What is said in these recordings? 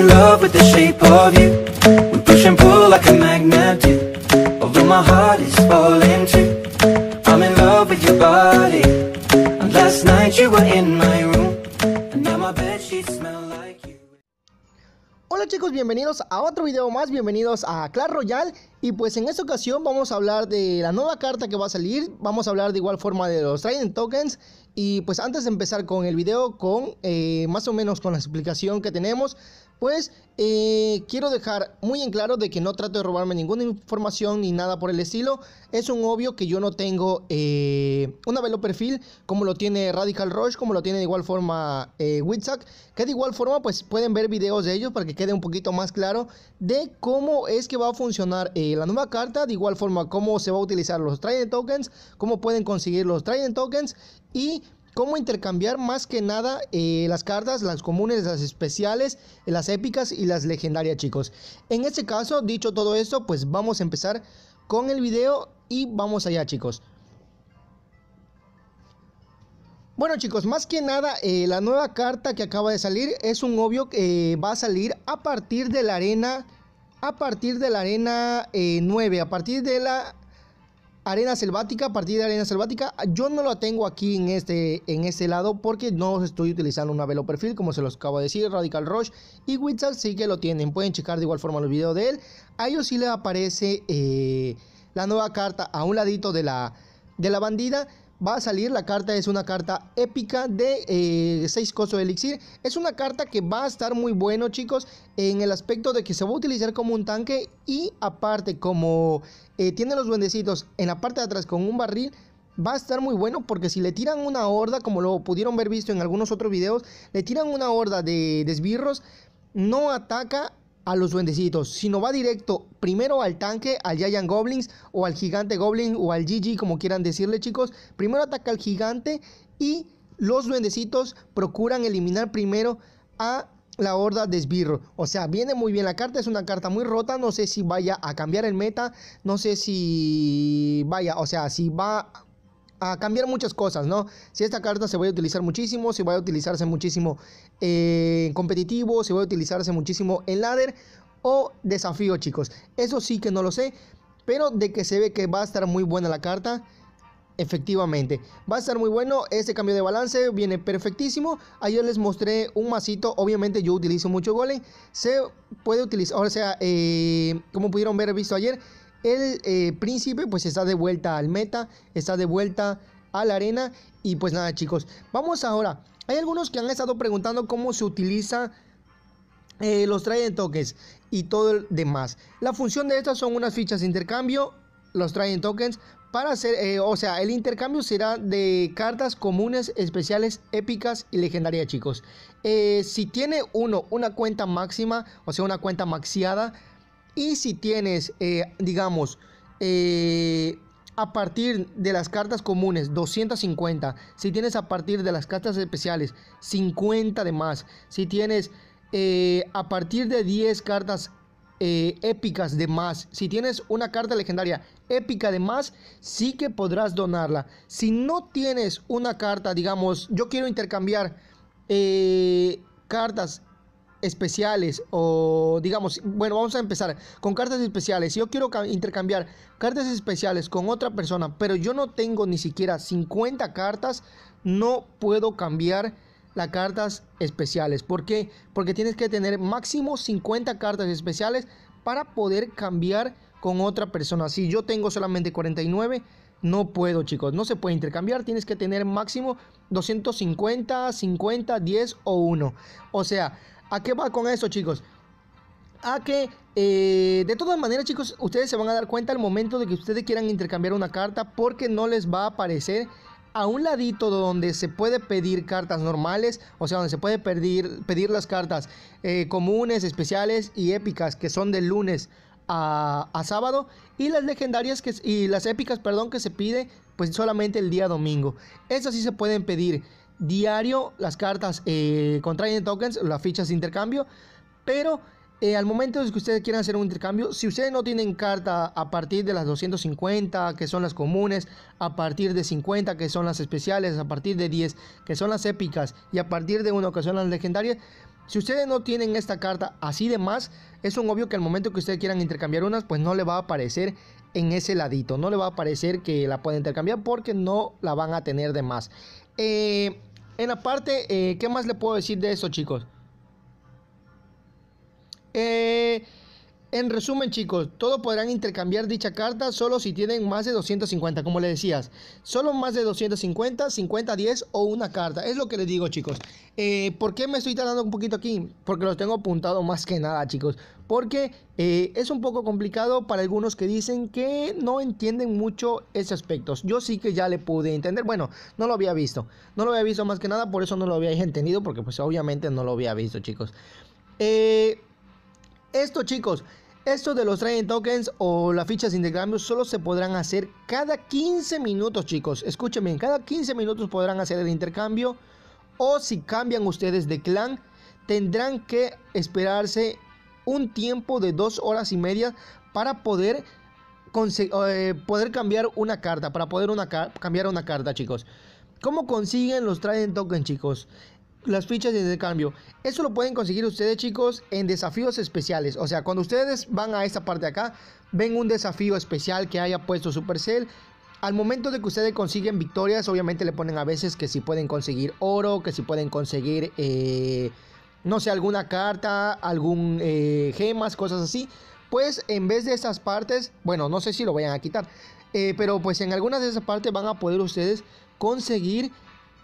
Hola chicos, bienvenidos a otro video más, bienvenidos a Clash Royale y pues en esta ocasión vamos a hablar de la nueva carta que va a salir, vamos a hablar de igual forma de los Trident Tokens y pues antes de empezar con el video, con eh, más o menos con la explicación que tenemos, pues eh, quiero dejar muy en claro de que no trato de robarme ninguna información ni nada por el estilo. Es un obvio que yo no tengo eh, una velo perfil como lo tiene Radical Rush, como lo tiene de igual forma eh, que de igual forma pues pueden ver videos de ellos para que quede un poquito más claro de cómo es que va a funcionar eh, la nueva carta, de igual forma cómo se va a utilizar los Trident Tokens, cómo pueden conseguir los Trident Tokens y cómo intercambiar más que nada eh, las cartas, las comunes, las especiales, las épicas y las legendarias, chicos. En este caso, dicho todo esto, pues vamos a empezar con el video y vamos allá, chicos. Bueno chicos, más que nada eh, la nueva carta que acaba de salir es un obvio que eh, va a salir a partir de la arena, a partir de la arena 9, a partir de la arena selvática, partida de arena selvática, yo no la tengo aquí en este, en este lado porque no estoy utilizando una velo perfil, como se los acabo de decir, Radical Rush y Witzel sí que lo tienen, pueden checar de igual forma los videos de él, a ellos sí le aparece eh, la nueva carta a un ladito de la, de la bandida, va a salir. La carta es una carta épica de 6 eh, cosos de elixir. Es una carta que va a estar muy bueno, chicos, en el aspecto de que se va a utilizar como un tanque y aparte como eh, tiene los duendecitos en la parte de atrás con un barril, va a estar muy bueno porque si le tiran una horda, como lo pudieron ver visto en algunos otros videos, le tiran una horda de, de no ataca a los duendecitos, si no va directo primero al tanque, al Giant Goblins o al gigante Goblin o al GG, como quieran decirle chicos. Primero ataca al gigante y los duendecitos procuran eliminar primero a la horda de esbirro. O sea, viene muy bien la carta, es una carta muy rota. No sé si vaya a cambiar el meta. No sé si vaya, o sea, si va a cambiar muchas cosas, ¿no? Si esta carta se va a utilizar muchísimo, si va a utilizarse muchísimo en competitivo, si va a utilizarse muchísimo en ladder o desafío, chicos. Eso sí que no lo sé, pero de que se ve que va a estar muy buena la carta, efectivamente. Va a estar muy bueno, este cambio de balance viene perfectísimo. Ayer les mostré un masito, obviamente yo utilizo mucho golem. Se puede utilizar, o sea, eh, como pudieron ver visto ayer, el eh, príncipe pues está de vuelta al meta, está de vuelta a la arena y pues nada chicos, vamos ahora. Hay algunos que han estado preguntando cómo se utiliza eh, los Trident tokens y todo el demás. La función de estas son unas fichas de intercambio, los Trident tokens, para hacer, eh, o sea, el intercambio será de cartas comunes, especiales, épicas y legendarias, chicos. si tiene uno una cuenta máxima, o sea, una cuenta maxiada, y si tienes, eh, digamos, eh, a partir de las cartas comunes 250, si tienes a partir de las cartas especiales 50 de más, si tienes eh, a partir de 10 cartas épicas de más. Si tienes una carta legendaria épica de más, sí que podrás donarla. Si no tienes una carta, digamos, yo quiero intercambiar cartas especiales o digamos, bueno, vamos a empezar con cartas especiales. Si yo quiero intercambiar cartas especiales con otra persona, pero yo no tengo ni siquiera 50 cartas, no puedo cambiar las cartas especiales. ¿Por qué? Porque tienes que tener máximo 50 cartas especiales para poder cambiar con otra persona. Si yo tengo solamente 49, no puedo, chicos. No se puede intercambiar. Tienes que tener máximo 250, 50, 10 o 1. O sea, ¿A qué va con eso, chicos? A que eh, de todas maneras, chicos, ustedes se van a dar cuenta al momento de que ustedes quieran intercambiar una carta porque no les va a aparecer a un ladito donde se puede pedir cartas normales, o sea, donde se puede pedir, pedir las cartas eh, comunes, especiales y épicas, que son del lunes a, sábado, y las legendarias que, y las épicas, perdón, que se pide, pues solamente el día domingo. Esas sí se pueden pedir diario las cartas eh, contraen tokens, las fichas de intercambio, pero eh, al momento de que ustedes quieran hacer un intercambio, si ustedes no tienen carta a partir de las 250, que son las comunes, a partir de 50, que son las especiales, a partir de 10, que son las épicas, y a partir de una que son las legendarias, si ustedes no tienen esta carta así de más, es un obvio que al momento que ustedes quieran intercambiar unas, pues no le va a aparecer en ese ladito, no le va a aparecer que la pueden intercambiar porque no la van a tener de más. Eh, en la parte, eh, ¿qué más le puedo decir de eso, chicos? Eh, en resumen, chicos, todos podrán intercambiar dicha carta solo si tienen más de 250, como le decías. Solo más de 250, 50, 10 o una carta. Es lo que les digo, chicos. Eh, ¿Por qué me estoy tardando un poquito aquí? Porque los tengo apuntado más que nada, chicos. Porque eh, es un poco complicado para algunos que dicen que no entienden mucho ese aspecto. Yo sí que ya le pude entender. Bueno, no lo había visto. No lo había visto más que nada, por eso no lo había entendido, porque pues obviamente no lo había visto, chicos. Eh... Esto chicos, esto de los trading tokens o las fichas de intercambio solo se podrán hacer cada 15 minutos chicos. Escúchenme, cada 15 minutos podrán hacer el intercambio o si cambian ustedes de clan tendrán que esperarse un tiempo de dos horas y media para poder, eh, poder cambiar una carta, para poder una cambiar una carta chicos. ¿Cómo consiguen los trading tokens chicos? las fichas de intercambio. Eso lo pueden conseguir ustedes, chicos, en desafíos especiales. O sea, cuando ustedes van a esta parte de acá, ven un desafío especial que haya puesto Supercell. Al momento de que ustedes consiguen victorias, obviamente le ponen a veces que si pueden conseguir oro, que si pueden conseguir, eh, no sé, alguna carta, algún eh, gemas, cosas así. Pues en vez de esas partes, bueno, no sé si lo vayan a quitar, eh, pero pues en algunas de esas partes van a poder ustedes conseguir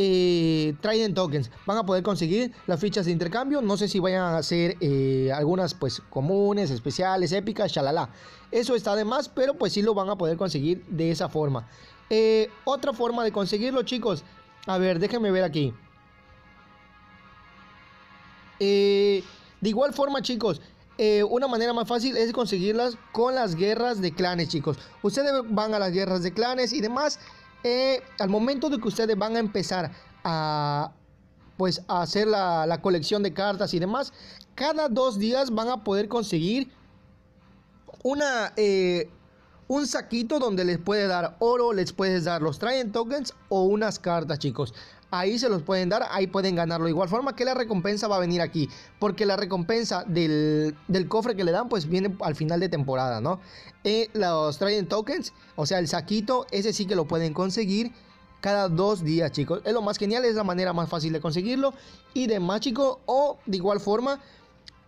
eh, Tokens. Van a poder conseguir las fichas de intercambio. No sé si vayan a ser eh, algunas pues comunes, especiales, épicas, chalala. Eso está de más, pero pues sí lo van a poder conseguir de esa forma. Eh, otra forma de conseguirlo, chicos. A ver, déjenme ver aquí. Eh, de igual forma, chicos. una manera más fácil es conseguirlas con las guerras de clanes, chicos. Ustedes van a las guerras de clanes y demás eh, al momento de que ustedes van a empezar a pues a hacer la, colección de cartas y demás, cada dos días van a poder conseguir una eh, un saquito donde les puede dar oro, les puedes dar los Trident Tokens o unas cartas, chicos. Ahí se los pueden dar, ahí pueden ganarlo. De igual forma que la recompensa va a venir aquí, porque la recompensa del, cofre que le dan, pues viene al final de temporada, ¿no? Eh, los Trident Tokens, o sea, el saquito, ese sí que lo pueden conseguir cada dos días, chicos. Es lo más genial, es la manera más fácil de conseguirlo. Y demás, chicos, o de igual forma,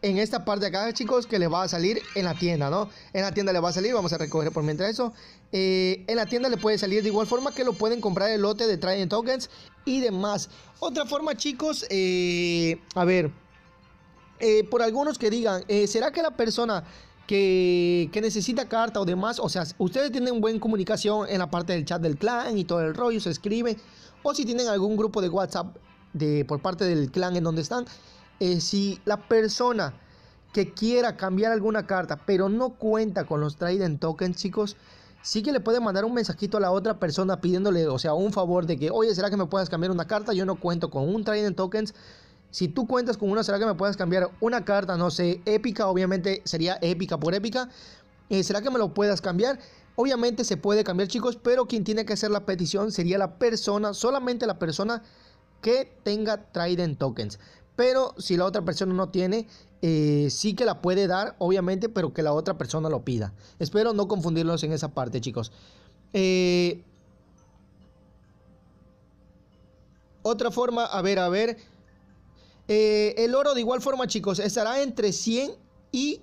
en esta parte de acá, chicos, que le va a salir en la tienda, ¿no? En la tienda le va a salir, vamos a recoger por mientras eso. Eh, en la tienda le puede salir de igual forma que lo pueden comprar el lote de Trading Tokens y demás. Otra forma, chicos, eh, a ver, eh, por algunos que digan, ¿será que la persona... Que, necesita carta o demás, o sea, ustedes tienen buena comunicación en la parte del chat del clan y todo el rollo, se escribe, o si tienen algún grupo de WhatsApp de, por parte del clan en donde están, eh, si la persona que quiera cambiar alguna carta, pero no cuenta con los trading tokens, chicos, sí que le puede mandar un mensajito a la otra persona pidiéndole, o sea, un favor de que, oye, ¿será que me puedas cambiar una carta? Yo no cuento con un trading tokens. Si tú cuentas con una, ¿será que me puedas cambiar una carta? No sé, épica, obviamente sería épica por épica. Eh, ¿Será que me lo puedas cambiar? Obviamente se puede cambiar, chicos, pero quien tiene que hacer la petición sería la persona, solamente la persona que tenga Trident Tokens. Pero si la otra persona no tiene, eh, sí que la puede dar, obviamente, pero que la otra persona lo pida. Espero no confundirlos en esa parte, chicos. Eh, otra forma, a ver, a ver. Eh, el oro de igual forma, chicos, estará entre 100 y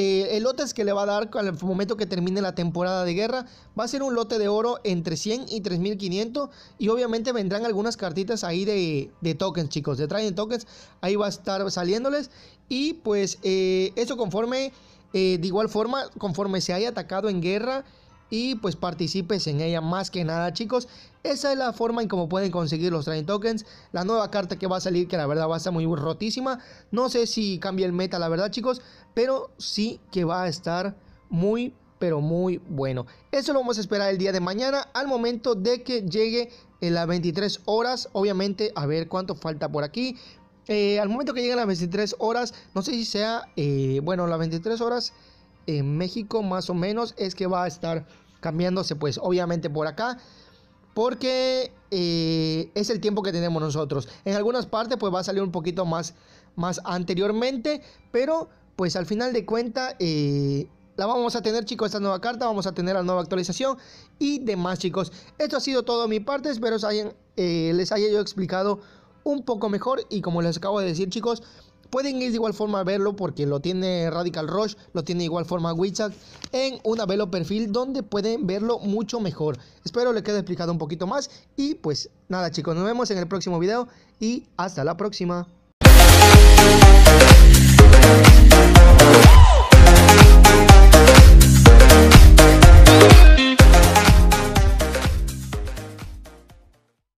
eh, el lote que le va a dar al momento que termine la temporada de guerra va a ser un lote de oro entre 100 y 3500 y obviamente vendrán algunas cartitas ahí de, tokens chicos, de trading tokens, ahí va a estar saliéndoles y pues eh, eso conforme, eh, de igual forma, conforme se haya atacado en guerra y pues participes en ella más que nada chicos esa es la forma en cómo pueden conseguir los train tokens la nueva carta que va a salir que la verdad va a estar muy rotísima no sé si cambia el meta la verdad chicos pero sí que va a estar muy pero muy bueno eso lo vamos a esperar el día de mañana al momento de que llegue en las 23 horas obviamente a ver cuánto falta por aquí eh, al momento que lleguen las 23 horas no sé si sea eh, bueno las 23 horas en México más o menos es que va a estar cambiándose pues obviamente por acá porque eh, es el tiempo que tenemos nosotros. En algunas partes pues va a salir un poquito más, más anteriormente, pero pues al final de cuenta eh, la vamos a tener chicos esta nueva carta, vamos a tener la nueva actualización y demás chicos. Esto ha sido todo mi parte, espero eh, les haya yo explicado un poco mejor y como les acabo de decir chicos, Pueden ir de igual forma a verlo porque lo tiene Radical Rush, lo tiene de igual forma WeChat en una velo perfil donde pueden verlo mucho mejor. Espero les quede explicado un poquito más y pues nada chicos, nos vemos en el próximo video y hasta la próxima.